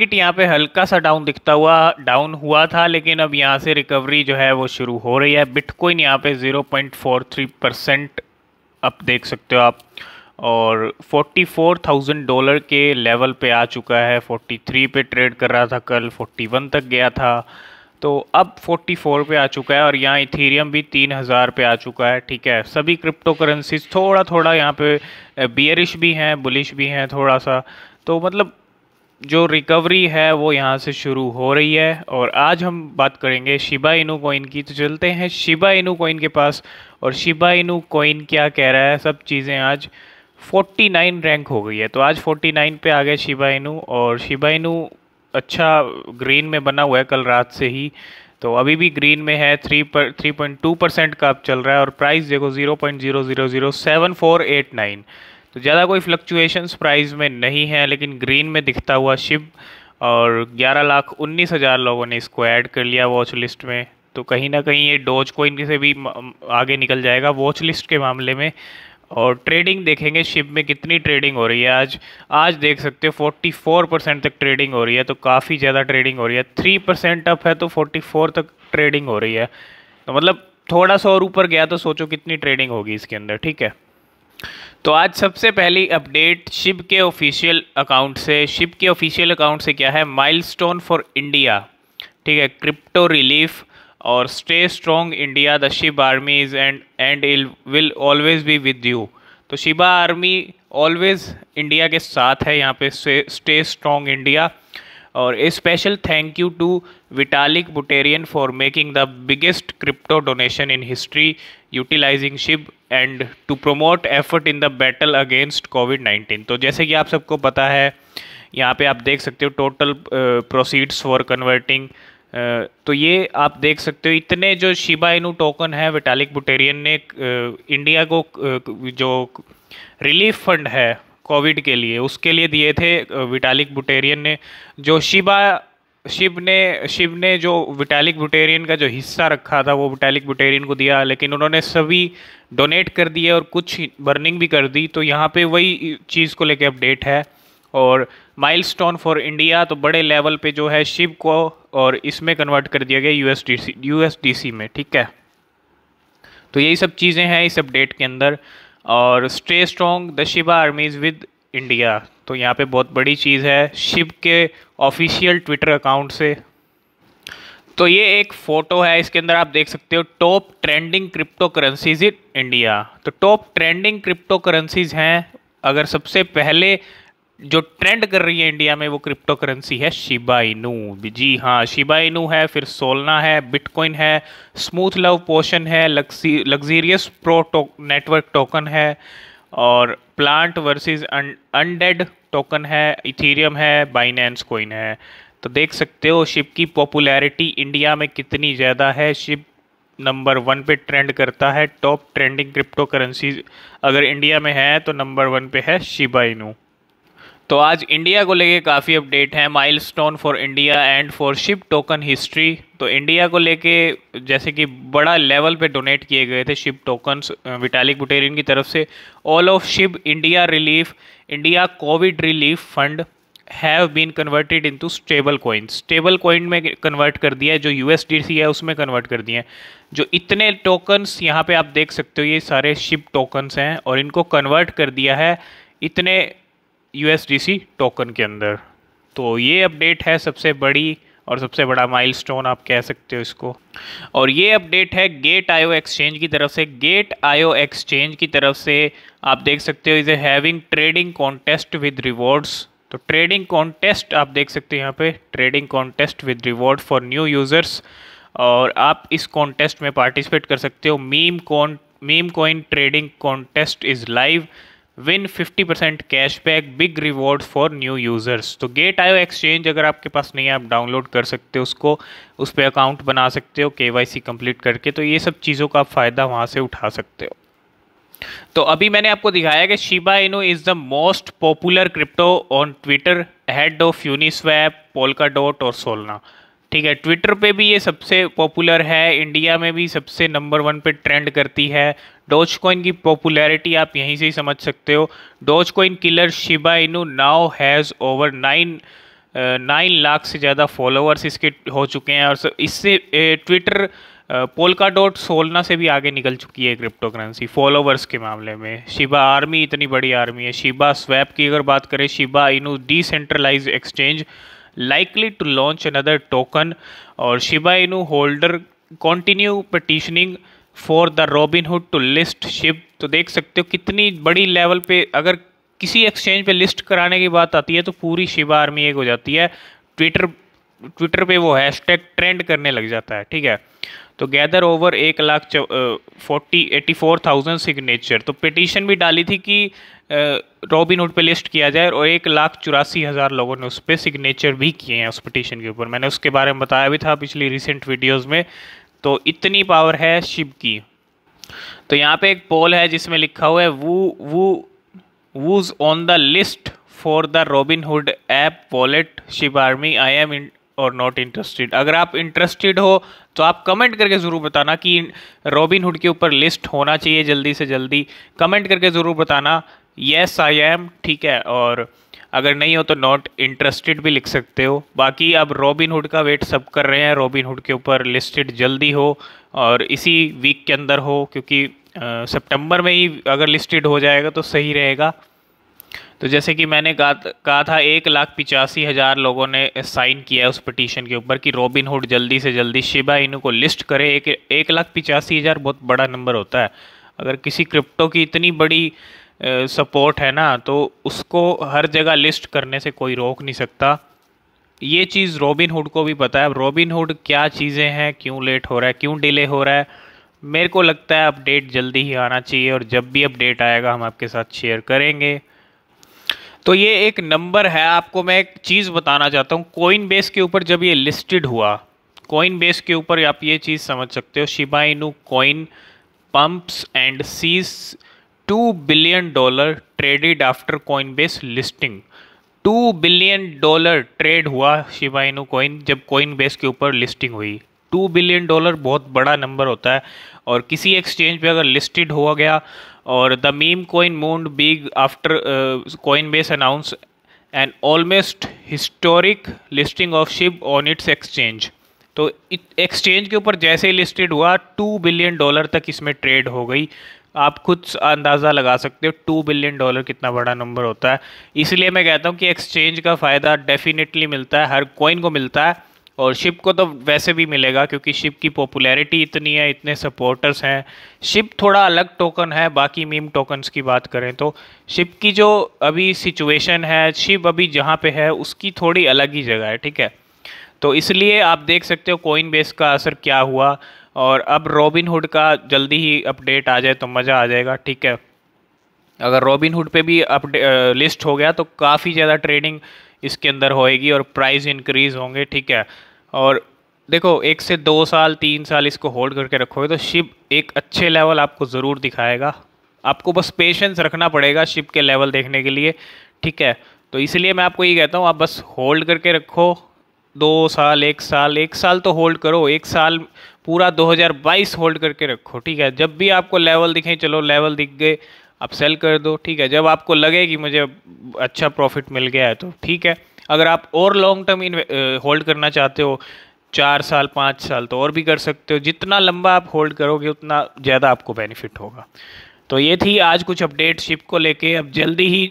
market यहाँ पे हल्का सा डाउन दिखता हुआ डाउन हुआ था लेकिन अब यहाँ से रिकवरी जो है वो शुरू हो रही है बिटकॉइन यहाँ पे 0.43 परसेंट अप देख सकते हो आप और 44,000 डॉलर के लेवल पे आ चुका है 43 पे ट्रेड कर रहा था कल 41 तक गया था तो अब 44 पे आ चुका है और यहाँ इथेरियम भी 3000 पे आ चुका है ठीक है सभी क्रिप्टो करेंसीज थोड़ा थोड़ा यहाँ पे बियरिश भी हैं बुलिश भी हैं थोड़ा सा तो मतलब जो रिकवरी है वो यहाँ से शुरू हो रही है और आज हम बात करेंगे शिबा इनू कोइन की तो चलते हैं शिबा इनू कोइन के पास और शिबा इनू कोइन क्या कह रहा है सब चीज़ें आज 49 रैंक हो गई है तो आज 49 पे आ गए शिबा इनू और शिबा इनू अच्छा ग्रीन में बना हुआ है कल रात से ही तो अभी भी ग्रीन में है थ्री पर थ्री पॉइंट टू परसेंट का अब चल रहा है और प्राइस देखो zero point zero zero zero seven four eight nine तो ज़्यादा कोई फ्लक्चुएशंस प्राइस में नहीं है लेकिन ग्रीन में दिखता हुआ शिप और ग्यारह लाख उन्नीस हज़ार लोगों ने इसको ऐड कर लिया वॉच लिस्ट में तो कहीं ना कहीं ये डोज को इनसे भी आगे निकल जाएगा वॉच लिस्ट के मामले में और ट्रेडिंग देखेंगे शिप में कितनी ट्रेडिंग हो रही है आज आज देख सकते हो 44 परसेंट तक ट्रेडिंग हो रही है तो काफ़ी ज़्यादा ट्रेडिंग हो रही है थ्री परसेंट अप है तो 44 तक ट्रेडिंग हो रही है तो मतलब थोड़ा सा और ऊपर गया तो सोचो कितनी ट्रेडिंग होगी इसके अंदर ठीक है तो आज सबसे पहली अपडेट शिप के ऑफिशियल अकाउंट से शिप के ऑफिशियल अकाउंट से क्या है माइलस्टोन फॉर इंडिया ठीक है क्रिप्टो रिलीफ और stay strong India the Shib army is and and will always be with you तो शिबा आर्मी ऑलवेज इंडिया के साथ है यहाँ पे स्टे स्ट्रॉन्ग इंडिया और a special thank you to Vitalik Buterin for making the biggest crypto donation in history utilising ship and to promote effort in the battle against Covid nineteen तो जैसे कि आप सबको पता है यहाँ पे आप देख सकते हो टोटल प्रोसीड्स फॉर कन्वर्टिंग तो ये आप देख सकते हो इतने जो शिबा इनू टोकन है विटालिक बुटेरियन ने इंडिया uh, को uh, जो रिलीफ फंड है कोविड के लिए उसके लिए दिए थे विटालिक बुटेरियन ने जो शिबा शिव ने शिव ने जो विटालिक बुटेरियन का जो हिस्सा रखा था वो विटालिक बुटेरियन को दिया लेकिन उन्होंने सभी डोनेट कर दिए और कुछ बर्निंग भी कर दी तो यहाँ पे वही चीज़ को लेके अपडेट है और माइलस्टोन फॉर इंडिया तो बड़े लेवल पे जो है शिव को और इसमें कन्वर्ट कर दिया गया यूएसडीसी यूएसडीसी में ठीक है तो यही सब चीज़ें हैं इस अपडेट के अंदर और stay strong the Shiba armies with India तो यहाँ पे बहुत बड़ी चीज़ है शिव के ऑफिशियल ट्विटर अकाउंट से तो ये एक फ़ोटो है इसके अंदर आप देख सकते हो top trending crypto currencies in India तो टॉप ट्रेंडिंग क्रिप्टो करेंसीज हैं अगर सबसे पहले जो ट्रेंड कर रही है इंडिया में वो क्रिप्टो करेंसी है शिबाइनू जी हाँ शिबाइनू है फिर सोलना है बिटकॉइन है स्मूथ लव पोशन है लग्जीरियस प्रो टो, नेटवर्क टोकन है और प्लांट वर्सेस अनडेड टोकन है इथेरियम है बाइनेंस कोइन है तो देख सकते हो शिप की पॉपुलैरिटी इंडिया में कितनी ज़्यादा है शिप नंबर वन पे ट्रेंड करता है टॉप ट्रेंडिंग क्रिप्टो करेंसी अगर इंडिया में है तो नंबर वन पे है शिबाइनू तो आज इंडिया को लेके काफ़ी अपडेट है milestone for India and for Shib token history तो इंडिया को लेके जैसे कि बड़ा लेवल पे डोनेट किए गए थे शिप टोकन्स विटालिक बुटेरियन की तरफ से all of Shib India relief India Covid relief fund have been converted into stable coin stable coin में कन्वर्ट कर दिया है जो यू है उसमें कन्वर्ट कर दिए हैं जो इतने टोकन्स यहाँ पे आप देख सकते हो ये सारे शिप टोकन्स हैं और इनको कन्वर्ट कर दिया है इतने यूएसडीसी टोकन के अंदर तो ये अपडेट है सबसे बड़ी और सबसे बड़ा माइलस्टोन आप कह सकते हो इसको और ये अपडेट है गेट आयो एक्सचेंज की तरफ से गेट आयो एक्सचेंज की तरफ से आप देख सकते हो is a having trading contest with rewards तो ट्रेडिंग कॉन्टेस्ट आप देख सकते हो यहाँ पे trading contest with reward for new users और आप इस कॉन्टेस्ट में पार्टिसिपेट कर सकते हो meme coin meme coin trading contest is live win 50 percent cashback big rewards for new users तो गेट आयो एक्सचेंज अगर आपके पास नहीं है आप डाउनलोड कर सकते हो उसको उस पर अकाउंट बना सकते हो सी कंप्लीट करके तो ये सब चीज़ों का फ़ायदा वहाँ से उठा सकते हो तो अभी मैंने आपको दिखाया कि Shiba Inu is the most popular crypto on Twitter head of Uniswap Polkadot और सोलना ठीक है ट्विटर पे भी ये सबसे पॉपुलर है इंडिया में भी सबसे नंबर वन पे ट्रेंड करती है डोज कॉइन की पॉपुलैरिटी आप यहीं से ही समझ सकते हो Dogecoin killer Shiba Inu now has over nine nine lakh से ज़्यादा फॉलोअर्स इसके हो चुके हैं और इससे ट्विटर पोलका डॉट सोलना से भी आगे निकल चुकी है क्रिप्टो करेंसी फॉलोवर्स के मामले में शिबा आर्मी इतनी बड़ी आर्मी है शिबा स्वैप की अगर बात करें Shiba Inu decentralize exchange likely to launch another token or Shiba Inu holder continue petitioning for the Robinhood to list Shib तो देख सकते हो कितनी बड़ी लेवल पे अगर किसी एक्सचेंज पे लिस्ट कराने की बात आती है तो पूरी शिवा आर्मी एक हो जाती है ट्विटर ट्विटर पे वो हैशटैग ट्रेंड करने लग जाता है ठीक है तो गैदर ओवर एक lakh forty eighty four thousand signature तो पिटिशन भी डाली थी कि रॉबिन उड पर लिस्ट किया जाए और एक लाख चौरासी हज़ार लोगों ने उस पर सिग्नेचर भी किए हैं उस पटिशन के ऊपर मैंने उसके बारे में बताया भी था पिछली रिसेंट वीडियोस में तो इतनी पावर है शिव की तो यहाँ पे एक पोल है जिसमें लिखा हुआ है वो वो was on the list for the Robinhood app wallet Shib army I am in और नॉट इंटरेस्टेड अगर आप इंटरेस्टेड हो तो आप कमेंट करके ज़रूर बताना कि रॉबिन हुड के ऊपर लिस्ट होना चाहिए जल्दी से जल्दी कमेंट करके ज़रूर बताना येस आई एम ठीक है और अगर नहीं हो तो नॉट इंटरेस्टेड भी लिख सकते हो बाकी अब रॉबिन हुड का वेट सब कर रहे हैं रॉबिन हुड के ऊपर लिस्टेड जल्दी हो और इसी वीक के अंदर हो क्योंकि सितंबर में ही अगर लिस्टेड हो जाएगा तो सही रहेगा तो जैसे कि मैंने कहा कहा था एक लाख पिचासी हज़ार लोगों ने साइन किया है उस पटिशन के ऊपर कि रॉबिन हुड जल्दी से जल्दी शिबा इनू को लिस्ट करे एक एक लाख पिचासी हज़ार बहुत बड़ा नंबर होता है अगर किसी क्रिप्टो की इतनी बड़ी सपोर्ट है ना तो उसको हर जगह लिस्ट करने से कोई रोक नहीं सकता ये चीज़ रॉबिन हुड को भी पता है रॉबिन हुड क्या चीज़ें हैं क्यों लेट हो रहा है क्यों डिले हो रहा है मेरे को लगता है अपडेट जल्दी ही आना चाहिए और जब भी अपडेट आएगा हम आपके साथ शेयर करेंगे तो ये एक नंबर है आपको मैं एक चीज़ बताना चाहता हूँ कोइन बेस के ऊपर जब ये लिस्टेड हुआ कोइन बेस के ऊपर आप ये चीज़ समझ सकते हो Shiba Inu coin pumps and sees billion dollar traded after after base listing two billion dollar trade हुआ शिबाइनू कॉइन जब कॉइन बेस के ऊपर लिस्टिंग हुई टू बिलियन डॉलर बहुत बड़ा नंबर होता है और किसी एक्सचेंज पे अगर लिस्टेड हो गया और the meme coin moved big after Coinbase announce and almost historic listing of Shib on its exchange तो एक्सचेंज के ऊपर जैसे ही लिस्टेड हुआ टू बिलियन डॉलर तक इसमें ट्रेड हो गई आप खुद अंदाज़ा लगा सकते हो टू बिलियन डॉलर कितना बड़ा नंबर होता है इसलिए मैं कहता हूँ कि एक्सचेंज का फ़ायदा डेफिनेटली मिलता है हर कोइन को मिलता है और शिप को तो वैसे भी मिलेगा क्योंकि शिप की पॉपुलैरिटी इतनी है इतने सपोर्टर्स हैं शिप थोड़ा अलग टोकन है बाकी मीम टोकन्स की बात करें तो शिप की जो अभी सिचुएशन है शिप अभी जहाँ पे है उसकी थोड़ी अलग ही जगह है ठीक है तो इसलिए आप देख सकते हो कोइन बेस का असर क्या हुआ और अब रॉबिन हुड का जल्दी ही अपडेट आ जाए तो मज़ा आ जाएगा ठीक है अगर रॉबिन हुड पे भी अपडे लिस्ट हो गया तो काफ़ी ज़्यादा ट्रेडिंग इसके अंदर होएगी और प्राइस इंक्रीज़ होंगे ठीक है और देखो एक से दो साल तीन साल इसको होल्ड करके रखोगे तो शिप एक अच्छे लेवल आपको ज़रूर दिखाएगा आपको बस पेशेंस रखना पड़ेगा शिप के लेवल देखने के लिए ठीक है तो इसलिए मैं आपको ये कहता हूँ आप बस होल्ड करके रखो दो साल एक साल एक साल तो होल्ड करो एक साल पूरा 2022 होल्ड करके रखो ठीक है जब भी आपको लेवल दिखें चलो लेवल दिख गए आप सेल कर दो ठीक है जब आपको लगे कि मुझे अच्छा प्रॉफिट मिल गया है तो ठीक है अगर आप और लॉन्ग टर्म होल्ड करना चाहते हो चार साल पाँच साल तो और भी कर सकते हो जितना लंबा आप होल्ड करोगे उतना ज़्यादा आपको बेनिफिट होगा तो ये थी आज कुछ अपडेट शिप को लेके अब जल्दी ही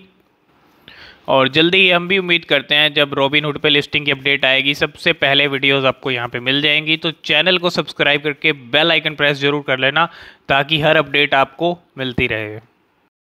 और जल्दी ही हम भी उम्मीद करते हैं जब रॉबिन हुड पर लिस्टिंग की अपडेट आएगी सबसे पहले वीडियोस आपको यहाँ पे मिल जाएंगी तो चैनल को सब्सक्राइब करके बेल आइकन प्रेस जरूर कर लेना ताकि हर अपडेट आपको मिलती रहे